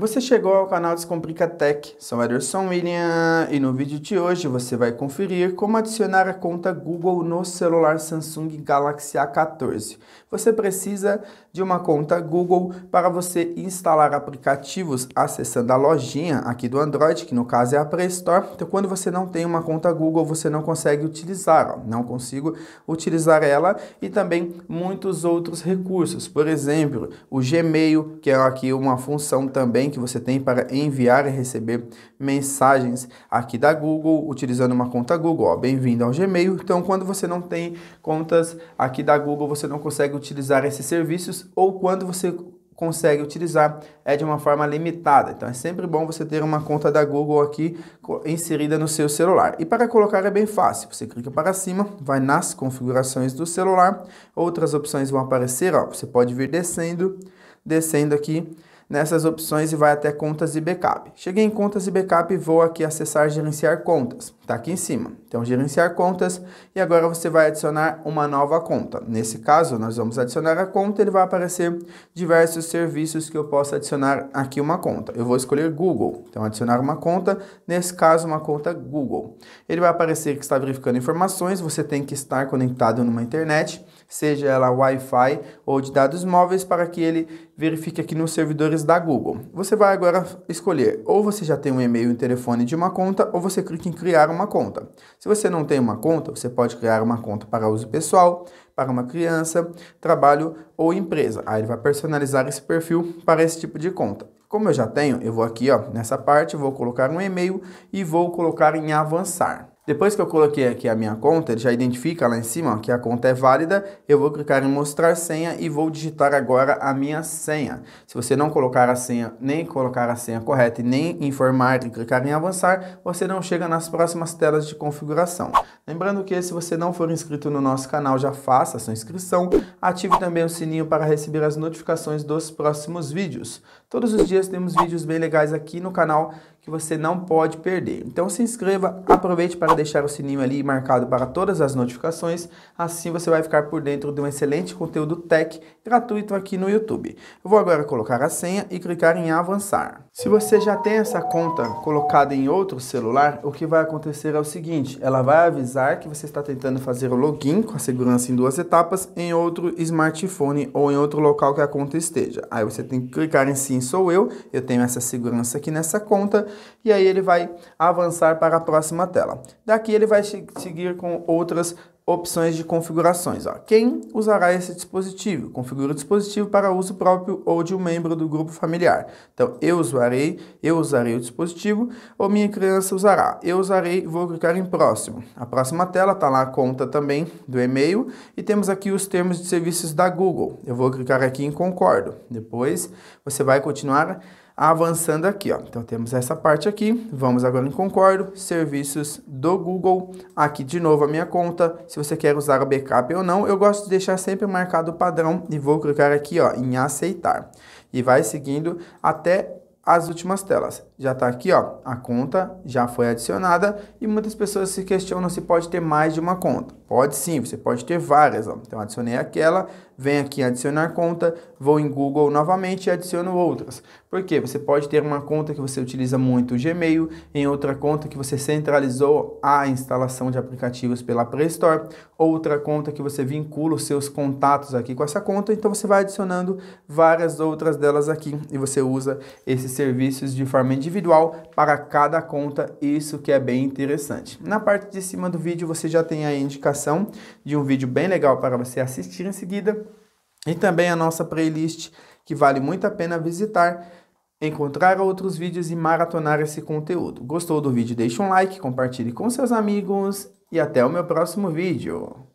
Você chegou ao canal Descomplica Tech, sou Ederson William e no vídeo de hoje você vai conferir como adicionar a conta Google no celular Samsung Galaxy A14. Você precisa de uma conta Google para você instalar aplicativos acessando a lojinha aqui do Android, que no caso é a Play Store. Então quando você não tem uma conta Google, você não consegue utilizar, ó. não consigo utilizar ela e também muitos outros recursos. Por exemplo, o Gmail, que é aqui uma função também que você tem para enviar e receber mensagens aqui da Google, utilizando uma conta Google. Bem-vindo ao Gmail. Então, quando você não tem contas aqui da Google, você não consegue utilizar esses serviços, ou quando você consegue utilizar é de uma forma limitada. Então é sempre bom você ter uma conta da Google aqui inserida no seu celular. E para colocar é bem fácil. Você clica para cima, vai nas configurações do celular, outras opções vão aparecer, ó. Você pode vir descendo, descendo aqui nessas opções e vai até contas e backup. Cheguei em contas e backup e vou aqui acessar gerenciar contas, tá aqui em cima. Então gerenciar contas e agora você vai adicionar uma nova conta. Nesse caso, nós vamos adicionar a conta, ele vai aparecer diversos serviços que eu posso adicionar aqui uma conta. Eu vou escolher Google, então adicionar uma conta, nesse caso uma conta Google. Ele vai aparecer que está verificando informações, você tem que estar conectado numa internet seja ela Wi-Fi ou de dados móveis, para que ele verifique aqui nos servidores da Google. Você vai agora escolher ou você já tem um e-mail e um telefone de uma conta, ou você clica em criar uma conta. Se você não tem uma conta, você pode criar uma conta para uso pessoal, para uma criança, trabalho ou empresa. Aí ele vai personalizar esse perfil para esse tipo de conta. Como eu já tenho, eu vou aqui ó, nessa parte, vou colocar um e-mail e vou colocar em avançar. Depois que eu coloquei aqui a minha conta, ele já identifica lá em cima ó, que a conta é válida, eu vou clicar em mostrar senha e vou digitar agora a minha senha. Se você não colocar a senha, nem colocar a senha correta e nem informar e clicar em avançar, você não chega nas próximas telas de configuração. Lembrando que se você não for inscrito no nosso canal, já faça a sua inscrição, ative também o sininho para receber as notificações dos próximos vídeos. Todos os dias temos vídeos bem legais aqui no canal que você não pode perder. Então se inscreva, aproveite para deixar o sininho ali marcado para todas as notificações, assim você vai ficar por dentro de um excelente conteúdo tech gratuito aqui no YouTube. Eu vou agora colocar a senha e clicar em avançar. Se você já tem essa conta colocada em outro celular, o que vai acontecer é o seguinte, ela vai avisar que você está tentando fazer o login com a segurança em duas etapas em outro smartphone ou em outro local que a conta esteja. Aí você tem que clicar em sim sou eu, eu tenho essa segurança aqui nessa conta e aí ele vai avançar para a próxima tela. Daqui ele vai seguir com outras opções de configurações. Ó. Quem usará esse dispositivo? Configura o dispositivo para uso próprio ou de um membro do grupo familiar. Então, eu usarei, eu usarei o dispositivo, ou minha criança usará. Eu usarei, vou clicar em próximo. A próxima tela está lá a conta também do e-mail e temos aqui os termos de serviços da Google. Eu vou clicar aqui em concordo. Depois, você vai continuar avançando aqui, ó. Então temos essa parte aqui, vamos agora em Concordo, serviços do Google, aqui de novo a minha conta, se você quer usar o backup ou não, eu gosto de deixar sempre marcado o padrão e vou clicar aqui, ó, em aceitar. E vai seguindo até as últimas telas. Já está aqui, ó, a conta já foi adicionada e muitas pessoas se questionam se pode ter mais de uma conta. Pode sim, você pode ter várias. Ó. Então adicionei aquela, vem aqui adicionar conta, vou em Google novamente e adiciono outras. Porque Você pode ter uma conta que você utiliza muito o Gmail, em outra conta que você centralizou a instalação de aplicativos pela Play Store, outra conta que você vincula os seus contatos aqui com essa conta, então você vai adicionando várias outras delas aqui e você usa esses esses serviços de forma individual para cada conta, isso que é bem interessante. Na parte de cima do vídeo você já tem a indicação de um vídeo bem legal para você assistir em seguida e também a nossa playlist que vale muito a pena visitar encontrar outros vídeos e maratonar esse conteúdo. Gostou do vídeo? Deixe um like, compartilhe com seus amigos e até o meu próximo vídeo.